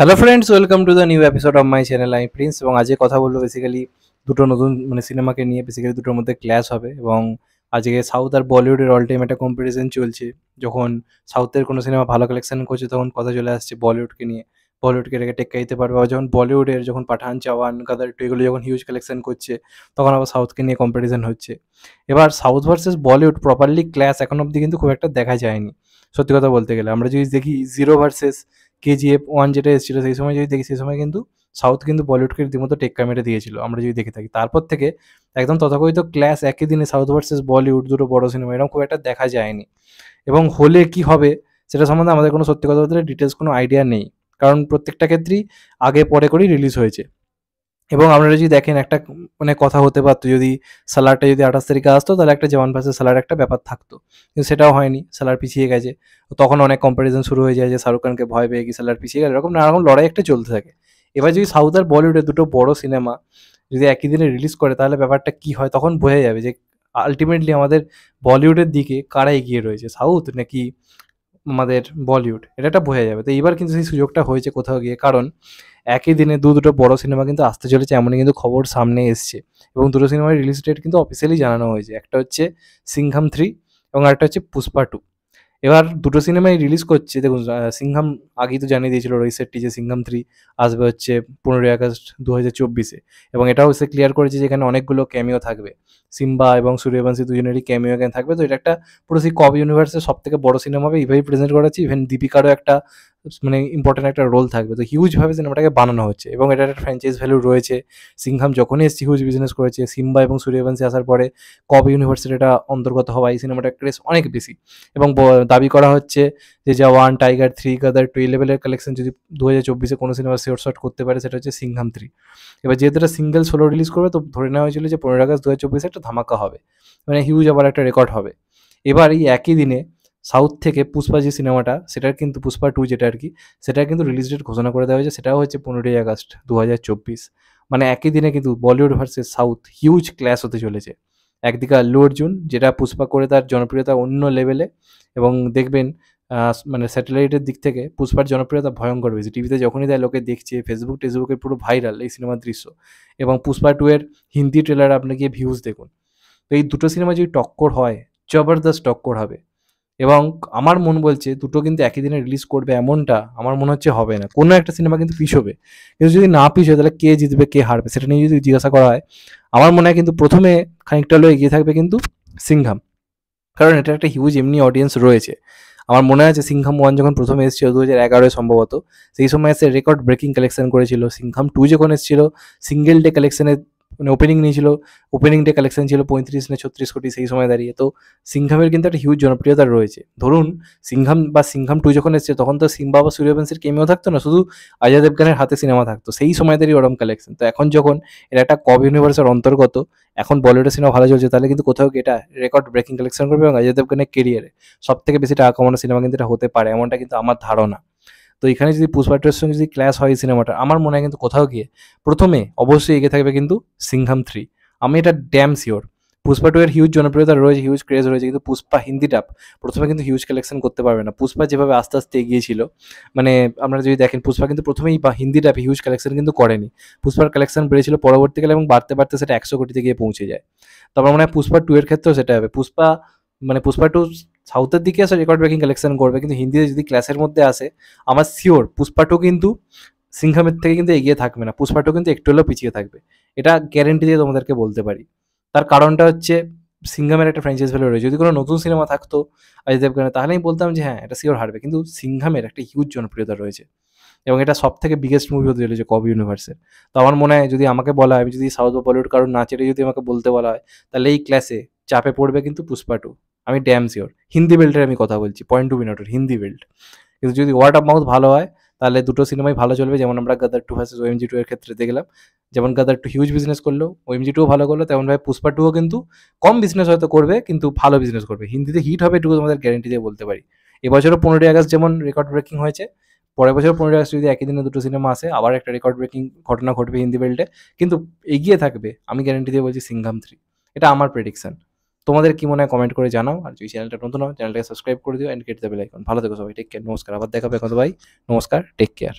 hello friends welcome to the new episode of my channel আমি Prince এবং আজকে কথা বলবো বেসিক্যালি দুটো নতুন মানে সিনেমাকে নিয়ে বেসিক্যালি দুটোর মধ্যে ক্ল্যাশ হবে এবং আজকে সাউথ আর বলিউডের অল টাইম একটা কম্পিটিশন চলছে যখন সাউথের কোনো সিনেমা ভালো কালেকশন করছে তখন কথা চলে আসছে বলিউডকে নিয়ে বলিউডকে এটাকে টেক্কা দিতে পারবে আর যখন বলিউডের যখন পাঠান চাওয়ান গাদার টু এগুলো যখন হিউজ কালেকশন করছে তখন আবার সাউথকে নিয়ে কম্পিটিশন হচ্ছে এবার south versus Bollywood properly clash এখন অবধি কিন্তু খুব একটা দেখা যায়নি সত্যি কথা বলতে গেলে আমরা যদি দেখি জিরো ভার্সেস কেজিএফ ওয়ান যেটা এসেছিলো সেই সময় যদি দেখি সেই সময় কিন্তু সাউথ কিন্তু বলিউডকে রীতিমতো টেক্কা মেরে দিয়েছিল আমরা যদি দেখে থাকি তারপর থেকে একদম তথাকথিত ক্লাস একই দিনে সাউথ ভার্সেস বলিউড দুটো বড় সিনেমা এরকম খুব একটা দেখা যায়নি এবং হলে কি হবে সেটা সম্বন্ধে আমাদের কোনো সত্যি কথা বলতে ডিটেলস কোনো আইডিয়া নেই কারণ প্রত্যেকটা ক্ষেত্রেই আগে পরে করেই রিলিজ হয়েছে এবং আপনারা যদি দেখেন একটা মানে কথা হতে পারতো যদি স্যালারটা যদি আঠাশ তারিখে আসতো তাহলে একটা জওয়ান ভার্সেস স্যালার একটা ব্যাপার থাকতো কিন্তু সেটাও হয়নি স্যালার পিছিয়ে গেছে তখন অনেক কম্পারিজন শুরু হয়ে যায় যে শাহরুখ খানকে ভয় পেয়ে গিয়ে স্যালার পিছিয়ে গেল এরকম নানারকম লড়াই একটা চলতে থাকে এবার যদি সাউথ আর বলিউডে দুটো বড় সিনেমা যদি একই দিনে রিলিজ করে তাহলে ব্যাপারটা কি হয় তখন বোঝা যাবে যে আলটিমেটলি আমাদের বলিউডের দিকে কারা এগিয়ে রয়েছে সাউথ নাকি আমাদের বলিউড এটা একটা বোঝা যাবে তো এইবার কিন্তু সেই সুযোগটা হয়েছে কোথাও গিয়ে কারণ একই দিনে দু দুটো বড় সিনেমা কিন্তু আসতে চলেছে এমনই কিন্তু খবর সামনে এসছে এবং দুটো সিনেমার রিলিজ ডেট কিন্তু অফিসিয়ালি জানানো হয়েছে একটা হচ্ছে সিংহাম থ্রি এবং আরেকটা হচ্ছে পুষ্পা টু এবার দুটো সিনেমাই রিলিজ করছে দেখুন সিংহাম আগেই তো জানিয়ে দিয়েছিল রোহিত শেট্টি যে সিংহাম থ্রি আসবে হচ্ছে পনেরোই আগস্ট দু হাজার চব্বিশে এবং এটাও সে ক্লিয়ার করেছে যে এখানে অনেকগুলো ক্যামিও থাকবে সিম্বা এবং সূর্যবংশী দুজনেরই ক্যামিও এখানে থাকবে তো এটা একটা পুরো সেই কব ইউনিভার্সের সব থেকে বড় সিনেমা হবে এইভাবেই প্রেজেন্ট করা ইভেন দীপিকারও একটা মানে ইম্পর্টেন্ট একটা রোল থাকবে তো হিউজভাবে সিনেমাটাকে বানানো হচ্ছে এবং এটার একটা ফ্র্যাঞ্চাইজ ভ্যালু রয়েছে সিংহাম যখনই এসছে হিউজ বিজনেস করেছে সিম্বা এবং সূর্যবংশী আসার পরে কবি ইউনিভার্সিটি এটা অন্তর্গত হওয়া এই সিনেমাটার ক্রেস অনেক বেশি এবং দাবি করা হচ্ছে যে যা ওয়ান টাইগার থ্রি গাদার টুয়ে লেভেলের কালেকশন যদি দু হাজার চব্বিশে কোনো সিনেমা শেয়ার শট করতে পারে সেটা হচ্ছে সিংহাম থ্রি এবার যেহেতু এটা সিঙ্গেল সোলো রিলিজ করবে তো ধরে নেওয়া হয়েছিল যে পনেরো আগস্ট দু হাজার চব্বিশে একটা ধামাকা হবে মানে হিউজ আবার একটা রেকর্ড হবে এবার এই একই দিনে সাউথ থেকে পুষ্পা যে সিনেমাটা সেটার কিন্তু পুষ্পা টু যেটা আর কি সেটা কিন্তু রিলিজ ডেট ঘোষণা করে দেওয়া হয়েছে সেটাও হচ্ছে পনেরোই আগস্ট দু মানে একই দিনে কিন্তু Bollywood versus south huge clash হতে চলেছে একদিকে আল্লু অর্জুন যেটা পুষ্পা করে তার জনপ্রিয়তা অন্য লেভেলে এবং দেখবেন মানে স্যাটেলাইটের দিক থেকে পুষ্পার জনপ্রিয়তা ভয়ঙ্কর বেশি টিভিতে যখনই দেয় লোকে দেখছে ফেসবুক টেসবুকে পুরো ভাইরাল এই সিনেমার দৃশ্য এবং পুষ্পা টু এর হিন্দি ট্রেলার আপনাকে ভিউজ দেখুন তো এই দুটো সিনেমা যদি টক্কর হয় জবরদস্ত টক্কর হবে এবং আমার মন বলছে দুটো কিন্তু একই দিনে রিলিজ করবে এমনটা আমার মনে হচ্ছে হবে না কোনো একটা সিনেমা কিন্তু পিছবে কিন্তু যদি না পিছবে তাহলে কে জিতবে কে হারবে সেটা নিয়ে যদি জিজ্ঞাসা করা হয় আমার মনে হয় কিন্তু প্রথমে খানিকটা লোক এগিয়ে থাকবে কিন্তু সিংহাম কারণ এটা একটা হিউজ এমনি অডিয়েন্স রয়েছে আমার মনে আছে সিংহাম ওয়ান যখন প্রথমে এসেছিল দু হাজার এগারোয় সম্ভবত সেই সময় এসে রেকর্ড ব্রেকিং কালেকশন করেছিল সিংহাম টু যখন এসেছিল সিঙ্গেল ডে কালেকশনের মানে ওপেনিং নিয়েছিল ওপেনিং ডে কালেকশন ছিল পঁয়ত্রিশ না ছত্রিশ কোটি সেই সময় দাঁড়িয়ে তো সিংহামের কিন্তু একটা হিউজ জনপ্রিয়তা রয়েছে ধরুন সিংহাম বা সিংহাম টু যখন এসেছে তখন তো সিম্বা বা সূর্যবংশের কেমিও থাকতো না শুধু অজয় দেবগানের হাতে সিনেমা থাকতো সেই সময় দাঁড়িয়ে ওরম কালেকশন তো এখন যখন এটা একটা কব ইউনিভার্সের অন্তর্গত এখন বলিউডের সিনেমা ভালো চলছে তাহলে কিন্তু কোথাও এটা রেকর্ড ব্রেকিং কালেকশন করবে এবং অজয় দেবগানের কেরিয়ারে সব থেকে বেশি টাকা কমানো সিনেমা কিন্তু এটা হতে পারে এমনটা কিন্তু আমার ধারণা তো এখানে যদি পুষ্পাটার সঙ্গে যদি ক্লাস হয় সিনেমাটা আমার মনে হয় কিন্তু কোথাও গিয়ে প্রথমে অবশ্যই এগিয়ে থাকবে কিন্তু সিংহাম থ্রি আমি এটা ড্যাম শিওর পুষ্পা টু এর হিউজ জনপ্রিয়তা রয়েছে হিউজ ক্রেজ রয়েছে কিন্তু পুষ্পা হিন্দি ডাব প্রথমে কিন্তু হিউজ কালেকশন করতে পারবে না পুষ্পা যেভাবে আস্তে আস্তে এগিয়েছিল মানে আপনারা যদি দেখেন পুষ্পা কিন্তু প্রথমেই হিন্দি ডাব হিউজ কালেকশন কিন্তু করেনি পুষ্পার কালেকশন বেড়েছিল পরবর্তীকালে এবং বাড়তে বাড়তে সেটা একশো কোটিতে গিয়ে পৌঁছে যায় তারপর মনে হয় পুষ্পা টু এর ক্ষেত্রেও সেটা হবে পুষ্পা মানে পুষ্পা টু সাউথের দিকে আসে রেকর্ড ব্রেকিং কালেকশন করবে কিন্তু হিন্দিতে যদি ক্লাসের মধ্যে আসে আমার শিওর টু কিন্তু সিংহামের থেকে কিন্তু এগিয়ে থাকবে না টু কিন্তু একটু হলেও পিছিয়ে থাকবে এটা গ্যারেন্টি দিয়ে তোমাদেরকে বলতে পারি তার কারণটা হচ্ছে সিংহামের একটা ফ্র্যাঞ্চাইজ ভ্যালু রয়েছে যদি কোনো নতুন সিনেমা থাকতো অজয় দেবগানের তাহলে আমি বলতাম যে হ্যাঁ এটা শিওর হারবে কিন্তু সিংহামের একটা হিউজ জনপ্রিয়তা রয়েছে এবং এটা সব থেকে বিগেস্ট মুভি হতে চলেছে কবি ইউনিভার্সের তো আমার মনে হয় যদি আমাকে বলা হয় আমি যদি সাউথ বা বলিউড কারোর নাচেরে যদি আমাকে বলতে বলা হয় তাহলে এই ক্লাসে চাপে পড়বে কিন্তু পুষ্পা টু আমি ড্যাম শিওর হিন্দি বেল্টের আমি কথা বলছি পয়েন্ট টু মিনিটের হিন্দি বেল্ট কিন্তু যদি ওয়ার্ড অফ মাউথ ভালো হয় তাহলে দুটো সিনেমাই ভালো চলবে যেমন আমরা গাদার টু ভার্সেস ওএমজি টু এর ক্ষেত্রে দেখলাম যেমন গাদার টু হিউজ বিজনেস করলো ওএমজি টুও ভালো করলো তেমনভাবে পুষ্পা টুও কিন্তু কম বিজনেস হয়তো করবে কিন্তু ভালো বিজনেস করবে হিন্দিতে হিট হবে এটুকু তোমাদের গ্যারেন্টি দিয়ে বলতে পারি এবছরও পনেরোই আগস্ট যেমন রেকর্ড ব্রেকিং হয়েছে পরের বছর পনেরোই আগস্ট যদি একই দিনে দুটো সিনেমা আসে আবার একটা রেকর্ড ব্রেকিং ঘটনা ঘটবে হিন্দি বেল্টে কিন্তু এগিয়ে থাকবে আমি গ্যারেন্টি দিয়ে বলছি সিংঘাম থ্রি এটা আমার প্রেডিকশন তোমাদের কি মনে হয় কমেন্ট করে জানাও আর যদি চ্যানেলটা নতুন হয় চ্যানেলটাকে সাবস্ক্রাইব করে দিও অ্যান্ড গেট দেবে লাইক ভালো থেকো সবাই টেক কেয়ার নমস্কার আবার দেখাবে এখন ভাই নমস্কার টেক কেয়ার